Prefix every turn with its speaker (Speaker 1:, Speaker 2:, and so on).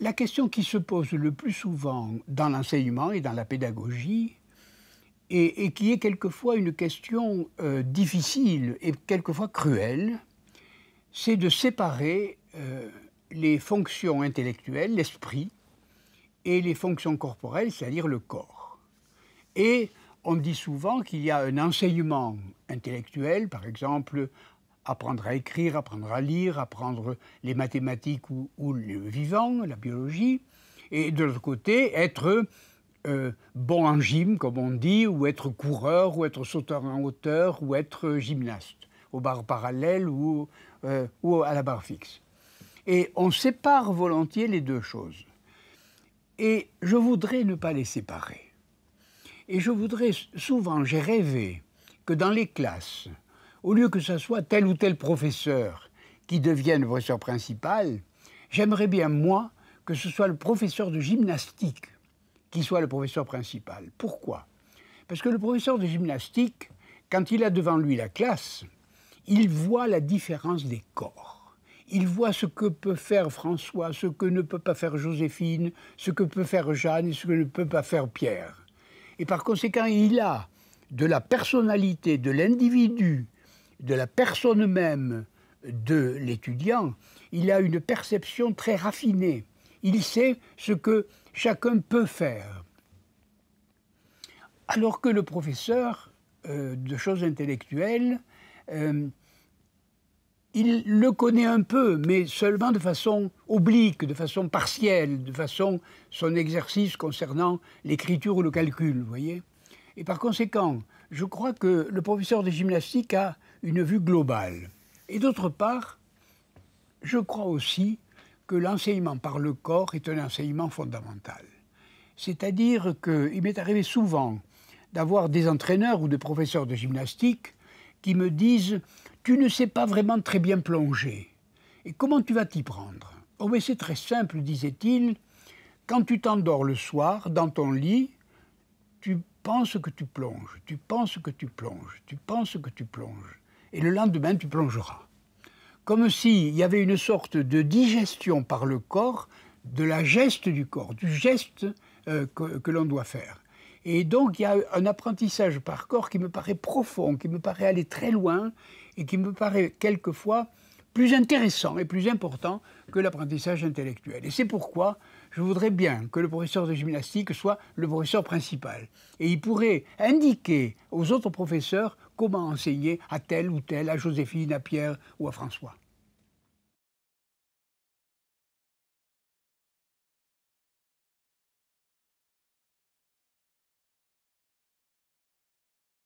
Speaker 1: La, question qui se pose le plus souvent dans l'enseignement et dans la pédagogie, et, qui est quelquefois une question euh, difficile et quelquefois cruelle, c'est de séparer euh, les fonctions intellectuelles, l'esprit, et les fonctions corporelles, c'est-à-dire le corps. Et on dit souvent qu'il y a un enseignement intellectuel, par exemple apprendre à écrire, apprendre à lire, apprendre les mathématiques ou, le vivant, la biologie, et de l'autre côté, être euh, bon en gym, comme on dit, ou être coureur, ou être sauteur en hauteur, ou être gymnaste, aux barres parallèles euh, ou à la barre fixe. Et on sépare volontiers les deux choses. Et je voudrais ne pas les séparer. Et je voudrais, souvent, j'ai rêvé que dans les classes, au lieu que ce soit tel ou tel professeur qui devienne professeur principal, j'aimerais bien, moi, que ce soit le professeur de gymnastique qui soit le professeur principal. Pourquoi Parce que le professeur de gymnastique, quand il a devant lui la classe, il voit la différence des corps. Il voit ce que peut faire François, ce que ne peut pas faire Joséphine, ce que peut faire Jeanne, et ce que ne peut pas faire Pierre. Et par conséquent, il a de la personnalité de l'individu de la personne même de l'étudiant, il a une perception très raffinée. Il sait ce que chacun peut faire. Alors que le professeur euh, de choses intellectuelles, euh, il le connaît un peu, mais seulement de façon oblique, de façon partielle, de façon son exercice concernant l'écriture ou le calcul, vous voyez. Et par conséquent, je crois que le professeur de gymnastique a une vue globale. Et d'autre part, je crois aussi que l'enseignement par le corps est un enseignement fondamental. C'est-à-dire qu'il m'est arrivé souvent d'avoir des entraîneurs ou des professeurs de gymnastique qui me disent Tu ne sais pas vraiment très bien plonger. Et comment tu vas t'y prendre Oh, mais c'est très simple, disait-il. Quand tu t'endors le soir dans ton lit, tu penses que tu plonges, tu penses que tu plonges, tu penses que tu plonges et le lendemain, tu plongeras. Comme s'il y avait une sorte de digestion par le corps de la geste du corps, du geste euh, que l'on doit faire. Et donc, il y a un apprentissage par corps qui me paraît profond, qui me paraît aller très loin et qui me paraît quelquefois plus intéressant et plus important que l'apprentissage intellectuel. Et c'est pourquoi je voudrais bien que le professeur de gymnastique soit le professeur principal. Et il pourrait indiquer aux autres professeurs comment enseigner à tel ou tel, à Joséphine, à Pierre ou à François.